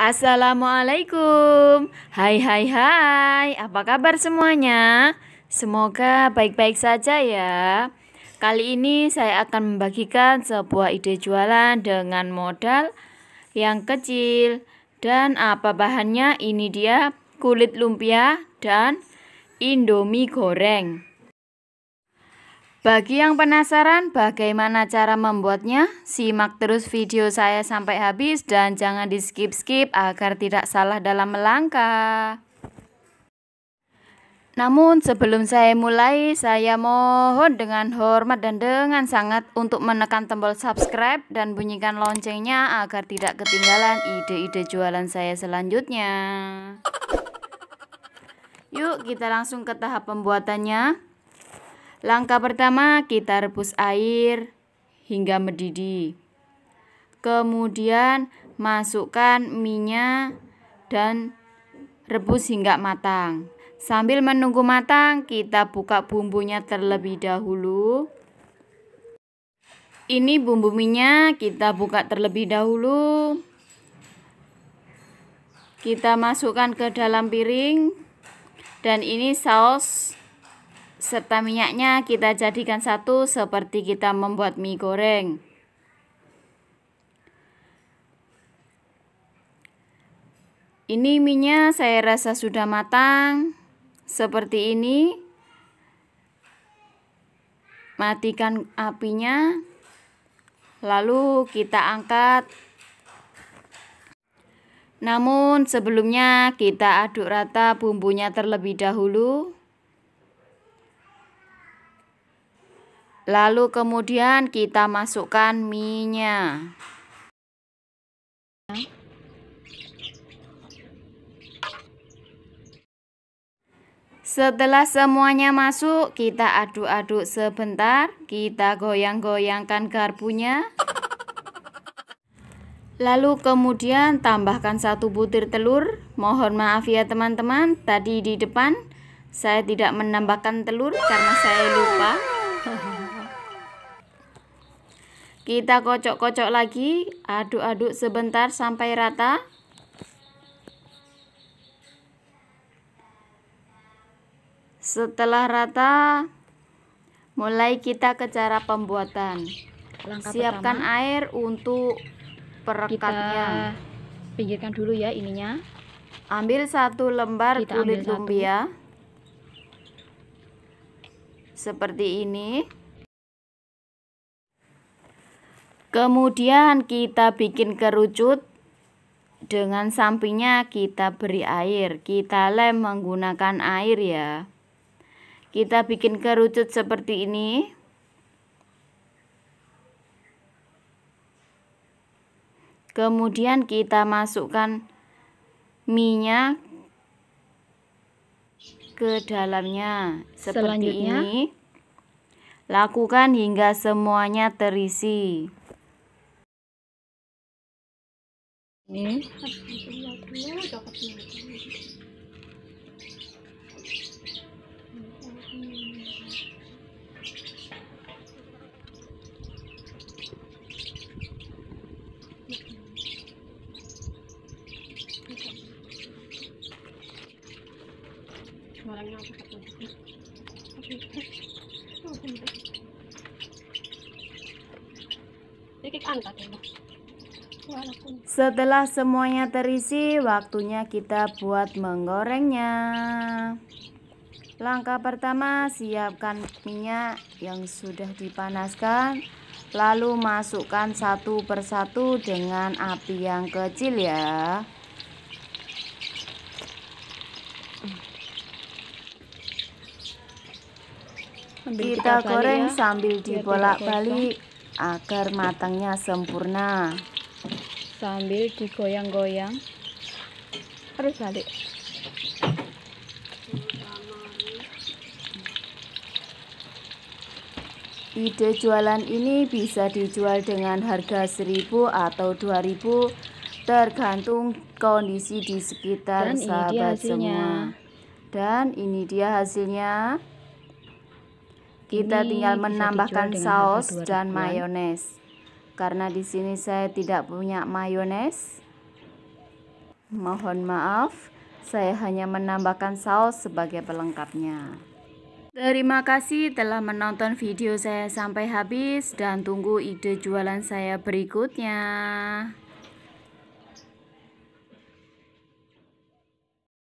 Assalamualaikum Hai hai hai Apa kabar semuanya? Semoga baik-baik saja ya Kali ini saya akan membagikan sebuah ide jualan dengan modal yang kecil Dan apa bahannya? Ini dia kulit lumpia dan indomie goreng bagi yang penasaran bagaimana cara membuatnya, simak terus video saya sampai habis dan jangan di skip-skip agar tidak salah dalam melangkah. Namun sebelum saya mulai, saya mohon dengan hormat dan dengan sangat untuk menekan tombol subscribe dan bunyikan loncengnya agar tidak ketinggalan ide-ide jualan saya selanjutnya. Yuk kita langsung ke tahap pembuatannya. Langkah pertama, kita rebus air hingga mendidih. Kemudian, masukkan minyak dan rebus hingga matang. Sambil menunggu matang, kita buka bumbunya terlebih dahulu. Ini bumbu minyak, kita buka terlebih dahulu. Kita masukkan ke dalam piring. Dan ini saus serta minyaknya kita jadikan satu seperti kita membuat mie goreng. Ini minyak saya rasa sudah matang seperti ini. Matikan apinya. Lalu kita angkat. Namun sebelumnya kita aduk rata bumbunya terlebih dahulu. Lalu kemudian kita masukkan mie Setelah semuanya masuk, kita aduk-aduk sebentar. Kita goyang-goyangkan garpunya. Lalu kemudian tambahkan satu butir telur. Mohon maaf ya teman-teman, tadi di depan saya tidak menambahkan telur karena saya lupa. Kita kocok-kocok lagi, aduk-aduk sebentar sampai rata. Setelah rata, mulai kita ke cara pembuatan. Langkah Siapkan pertama, air untuk perekatnya. Kita pinggirkan dulu ya ininya. Ambil satu lembar kita kulit lumpia. Seperti ini. Kemudian kita bikin kerucut dengan sampingnya kita beri air. Kita lem menggunakan air ya. Kita bikin kerucut seperti ini. Kemudian kita masukkan minyak ke dalamnya seperti ini. Lakukan hingga semuanya terisi. Hmm? ini Orangnya Oke. Oke. Ini angkat ya, setelah semuanya terisi, waktunya kita buat menggorengnya. Langkah pertama, siapkan minyak yang sudah dipanaskan, lalu masukkan satu persatu dengan api yang kecil ya. Kita goreng ya. sambil dibolak-balik agar matangnya sempurna sambil digoyang-goyang harus balik Ide jualan ini bisa dijual dengan harga 1000 atau 2000 tergantung kondisi di sekitar Dan sahabat semua. Dan ini dia hasilnya. Kita ini tinggal menambahkan saus dan mayones karena di sini saya tidak punya mayones. Mohon maaf, saya hanya menambahkan saus sebagai pelengkapnya. Terima kasih telah menonton video saya sampai habis dan tunggu ide jualan saya berikutnya.